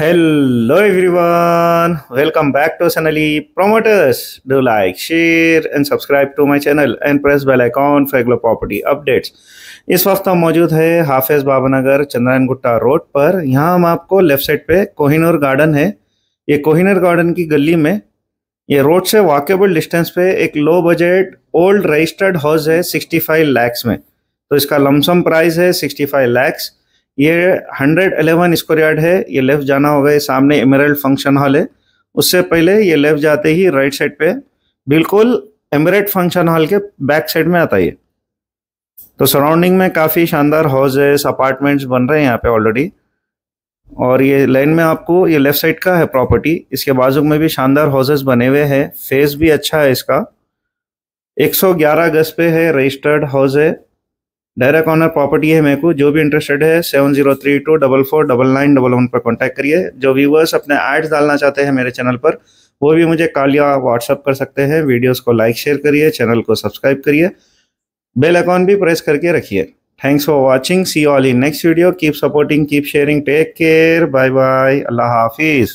hello everyone welcome back to Sanli promoters do like share and subscribe to my channel and press bell icon for aglo property updates इस वक्त हम मौजूद है Hafiz Babanagar Chandrayangutta road पर यहाँ हम आपको लेफ्ट साइड पे कोहिनूर गार्डन है ये कोहिनूर गार्डन की गली में ये रोड से वॉकेबल डिस्टेंस पे एक low budget old registered house है सिक्सटी फाइव में तो इसका लमसम प्राइस है सिक्सटी फाइव ये 111 स्क्वायर यार्ड है ये लेफ्ट जाना होगा ये सामने एमरल्ड फंक्शन हॉल है उससे पहले ये लेफ्ट जाते ही राइट साइड पे बिल्कुल एमरेट फंक्शन हॉल के बैक साइड में आता है तो सराउंडिंग में काफ़ी शानदार हाउसेस अपार्टमेंट्स बन रहे हैं यहाँ पे ऑलरेडी और ये लाइन में आपको ये लेफ्ट साइड का है प्रॉपर्टी इसके बाजू में भी शानदार हाउसेस बने हुए हैं फेस भी अच्छा है इसका 111 गज पे है रजिस्टर्ड हाउस है डायरेक्ट ऑनर प्रॉपर्टी है मेरे को जो भी इंटरेस्टेड है seven zero three two double four double nine double one पर कॉन्टैक्ट करिए जो व्यूवर्स अपने एड्स डालना चाहते हैं मेरे चैनल पर वो भी मुझे कॉल या व्हाट्सअप कर सकते हैं वीडियोस को लाइक शेयर करिए चैनल को सब्सक्राइब करिए बेल अकाउंट भी प्रेस करके रखिए thanks for watching see all in next video keep supporting keep sharing take care bye bye अल्लाह हाफिज़